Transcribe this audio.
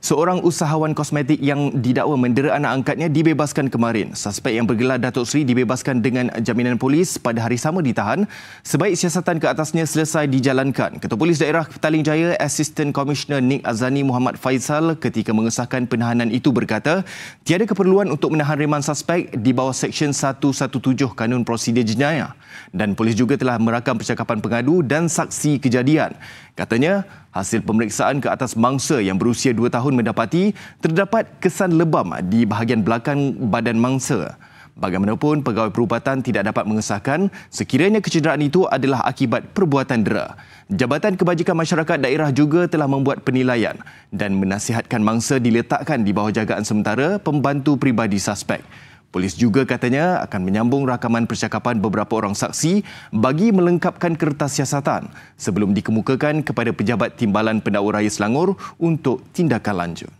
Seorang usahawan kosmetik yang didakwa mendera anak angkatnya dibebaskan kemarin. Suspek yang bergelar Datuk Seri dibebaskan dengan jaminan polis pada hari sama ditahan. Sebaik siasatan ke atasnya selesai dijalankan. Ketua Polis Daerah Petaling Jaya, Assistant Commissioner Nik Azani Muhammad Faisal ketika mengesahkan penahanan itu berkata, tiada keperluan untuk menahan reman suspek di bawah Seksyen 117 Kanun Prosedur Jenayah. Dan polis juga telah merakam percakapan pengadu dan saksi kejadian. Katanya, Hasil pemeriksaan ke atas mangsa yang berusia 2 tahun mendapati terdapat kesan lebam di bahagian belakang badan mangsa. Bagaimanapun, pegawai perubatan tidak dapat mengesahkan sekiranya kecederaan itu adalah akibat perbuatan dera. Jabatan Kebajikan Masyarakat Daerah juga telah membuat penilaian dan menasihatkan mangsa diletakkan di bawah jagaan sementara pembantu pribadi suspek. Polis juga katanya akan menyambung rakaman percakapan beberapa orang saksi bagi melengkapkan kertas siasatan sebelum dikemukakan kepada pejabat timbalan pendakwa raya Selangor untuk tindakan lanjut.